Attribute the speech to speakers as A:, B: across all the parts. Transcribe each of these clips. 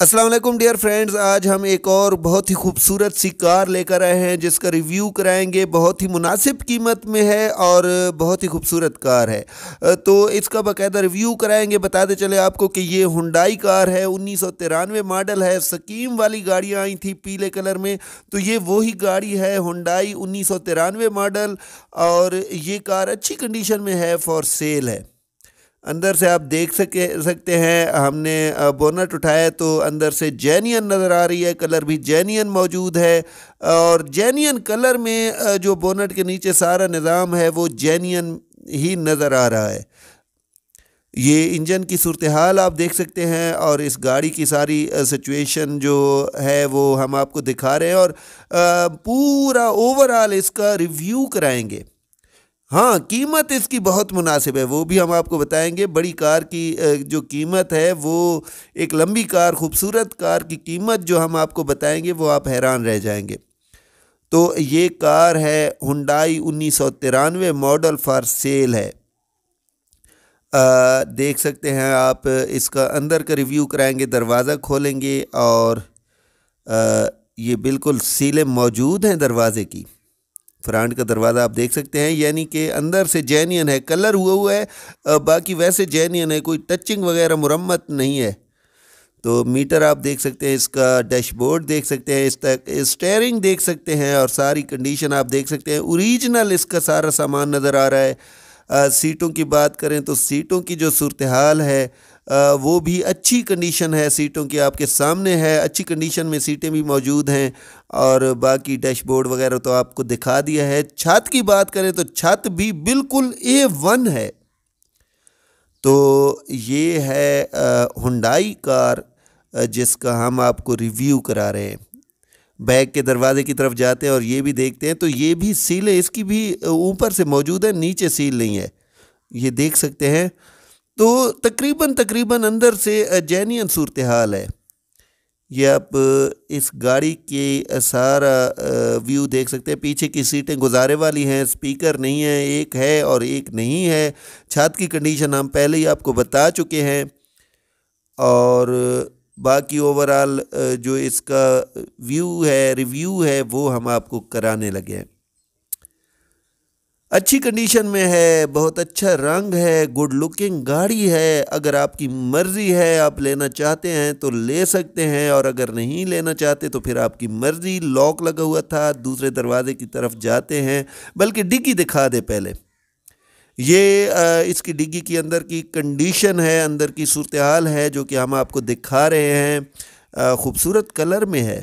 A: Aslam dear friends आज हम एक और बहुत ही खूबसूरत सी कार लेकर आए हैं जिसका रिव्यू कराएंगे बहुत ही मुनासिब कीमत में है और बहुत ही खूबसूरत कार है तो इसका बाकायदा रिव्यू कराएंगे बताते चले आपको कि ये हुंडाई कार है उन्नीस मॉडल है सकीम वाली गाड़ियाँ आई थी पीले कलर में तो ये वही गाड़ी है हुंडाई उन्नीस मॉडल और ये कार अच्छी कंडीशन में है फॉर सेल है अंदर से आप देख सके सकते हैं हमने बोनट उठाया तो अंदर से जैनियन नज़र आ रही है कलर भी जैनियन मौजूद है और जैनियन कलर में जो बोनट के नीचे सारा निज़ाम है वो जैनियन ही नज़र आ रहा है ये इंजन की सूरत हाल आप देख सकते हैं और इस गाड़ी की सारी सिचुएशन जो है वो हम आपको दिखा रहे हैं और पूरा ओवरऑल इसका रिव्यू कराएंगे हाँ कीमत इसकी बहुत मुनासिब है वो भी हम आपको बताएंगे बड़ी कार की जो कीमत है वो एक लंबी कार खूबसूरत कार की कीमत जो हम आपको बताएंगे वो आप हैरान रह जाएंगे तो ये कार है हुंडाई उन्नीस मॉडल फॉर सेल है आ, देख सकते हैं आप इसका अंदर का रिव्यू कराएंगे दरवाज़ा खोलेंगे और आ, ये बिल्कुल सीलें मौजूद हैं दरवाज़े की फ्रांड का दरवाज़ा आप देख सकते हैं यानी कि अंदर से जैनियन है कलर हुआ हुआ है बाकी वैसे जैनियन है कोई टचिंग वगैरह मुरम्मत नहीं है तो मीटर आप देख सकते हैं इसका डैशबोर्ड देख सकते हैं इस तक स्टेयरिंग देख सकते हैं और सारी कंडीशन आप देख सकते हैं ओरिजिनल इसका सारा सामान नज़र आ रहा है आ, सीटों की बात करें तो सीटों की जो सूरत हाल है वो भी अच्छी कंडीशन है सीटों की आपके सामने है अच्छी कंडीशन में सीटें भी मौजूद हैं और बाकी डैशबोर्ड वगैरह तो आपको दिखा दिया है छत की बात करें तो छत भी बिल्कुल ए वन है तो ये है हुंडाई कार जिसका हम आपको रिव्यू करा रहे हैं बैग के दरवाजे की तरफ जाते हैं और ये भी देखते हैं तो ये भी सील है इसकी भी ऊपर से मौजूद है नीचे सील नहीं है ये देख सकते हैं तो तकरीबन तकरीबन अंदर से जैनियन सूरत हाल है ये आप इस गाड़ी के सारा व्यू देख सकते हैं पीछे की सीटें गुजारे वाली हैं स्पीकर नहीं है एक है और एक नहीं है छत की कंडीशन हम पहले ही आपको बता चुके हैं और बाकी ओवरऑल जो इसका व्यू है रिव्यू है वो हम आपको कराने लगे हैं अच्छी कंडीशन में है बहुत अच्छा रंग है गुड लुकिंग गाड़ी है अगर आपकी मर्ज़ी है आप लेना चाहते हैं तो ले सकते हैं और अगर नहीं लेना चाहते तो फिर आपकी मर्ज़ी लॉक लगा हुआ था दूसरे दरवाजे की तरफ जाते हैं बल्कि डिग्गी दिखा दे पहले ये इसकी डिग्गी के अंदर की कंडीशन है अंदर की सूरत हाल है जो कि हम आपको दिखा रहे हैं ख़ूबसूरत कलर में है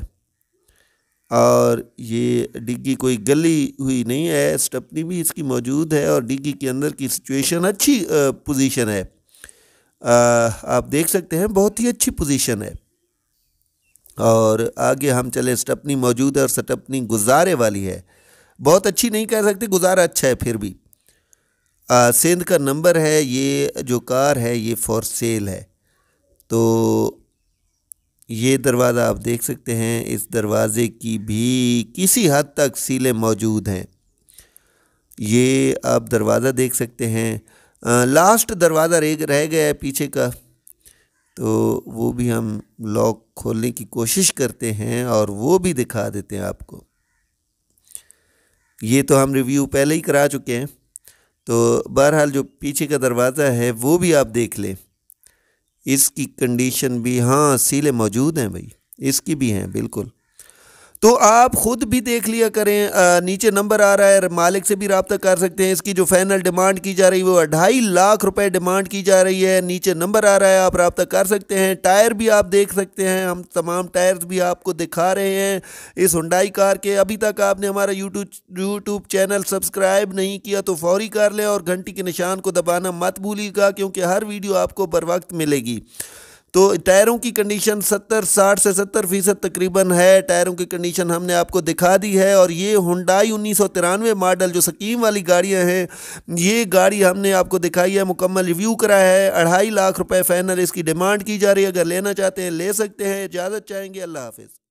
A: और ये डिग्गी कोई गली हुई नहीं है स्टपनी भी इसकी मौजूद है और डिग्गी के अंदर की सिचुएशन अच्छी पोजीशन है आ, आप देख सकते हैं बहुत ही अच्छी पोजीशन है और आगे हम चले स्टपनी मौजूद है और स्टपनी गुजारे वाली है बहुत अच्छी नहीं कह सकते गुजारा अच्छा है फिर भी सेंध का नंबर है ये जो कार है ये फॉर सेल है तो ये दरवाज़ा आप देख सकते हैं इस दरवाज़े की भी किसी हद तक सीलें मौजूद हैं ये आप दरवाज़ा देख सकते हैं आ, लास्ट दरवाज़ा रह रह गया है पीछे का तो वो भी हम लॉक खोलने की कोशिश करते हैं और वो भी दिखा देते हैं आपको ये तो हम रिव्यू पहले ही करा चुके हैं तो बहरहाल जो पीछे का दरवाज़ा है वो भी आप देख लें इसकी कंडीशन भी हाँ सीले मौजूद हैं भाई इसकी भी हैं बिल्कुल तो आप ख़ुद भी देख लिया करें आ, नीचे नंबर आ रहा है मालिक से भी रबता कर सकते हैं इसकी जो फाइनल डिमांड की जा रही है वो अढ़ाई लाख रुपए डिमांड की जा रही है नीचे नंबर आ रहा है आप रबता कर सकते हैं टायर भी आप देख सकते हैं हम तमाम टायर्स भी आपको दिखा रहे हैं इस हुडाई कार के अभी तक आपने हमारा यूट्यूब यूट्यूब चैनल सब्सक्राइब नहीं किया तो फौरी कर लें और घंटी के निशान को दबाना मत भूलिएगा क्योंकि हर वीडियो आपको बर मिलेगी तो टायरों की कंडीशन 70 60 से 70 फीसद तकरीबन है टायरों की कंडीशन हमने आपको दिखा दी है और ये हुंडाई उन्नीस मॉडल जो सकीम वाली गाड़ियाँ हैं ये गाड़ी हमने आपको दिखाई है मुकम्मल रिव्यू करा है अढ़ाई लाख रुपये फाइनल इसकी डिमांड की जा रही है अगर लेना चाहते हैं ले सकते हैं इजाज़त चाहेंगे अल्लाह हाफिज़